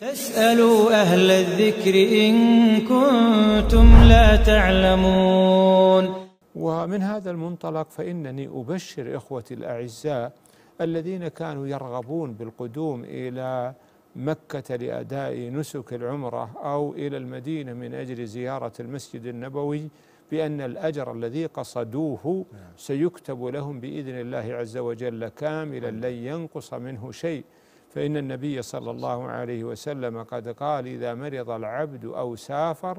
فاسألوا أهل الذكر إن كنتم لا تعلمون ومن هذا المنطلق فإنني أبشر إخوتي الأعزاء الذين كانوا يرغبون بالقدوم إلى مكة لأداء نسك العمرة أو إلى المدينة من أجل زيارة المسجد النبوي بأن الأجر الذي قصدوه نعم. سيكتب لهم بإذن الله عز وجل كاملا لن ينقص منه شيء فإن النبي صلى الله عليه وسلم قد قال إذا مرض العبد أو سافر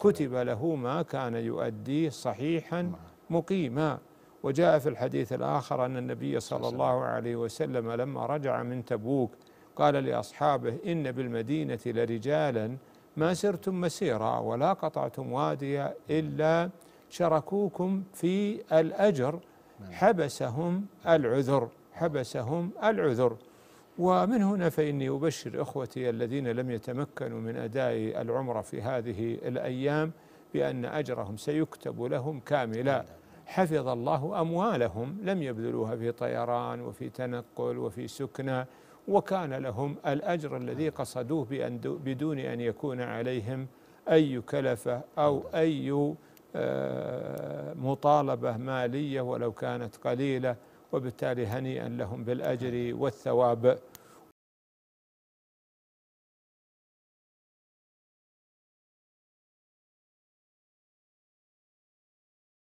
كتب له ما كان يؤديه صحيحا نعم. مقيما وجاء في الحديث الآخر أن النبي صلى نعم. الله عليه وسلم لما رجع من تبوك قال لأصحابه إن بالمدينة لرجالا ما سرتم مسيرا ولا قطعتم واديا نعم. إلا شركوكم في الأجر حبسهم العذر حبسهم العذر ومن هنا فإني أبشر إخوتي الذين لم يتمكنوا من أداء العمرة في هذه الأيام بأن أجرهم سيكتب لهم كاملا نعم. حفظ الله أموالهم لم يبذلوها في طيران وفي تنقل وفي سكنى وكان لهم الأجر الذي نعم. قصدوه بأن بدون أن يكون عليهم أي كلفة أو نعم. أي آه، مطالبة مالية ولو كانت قليلة وبالتالي هنيئا لهم بالأجر والثواب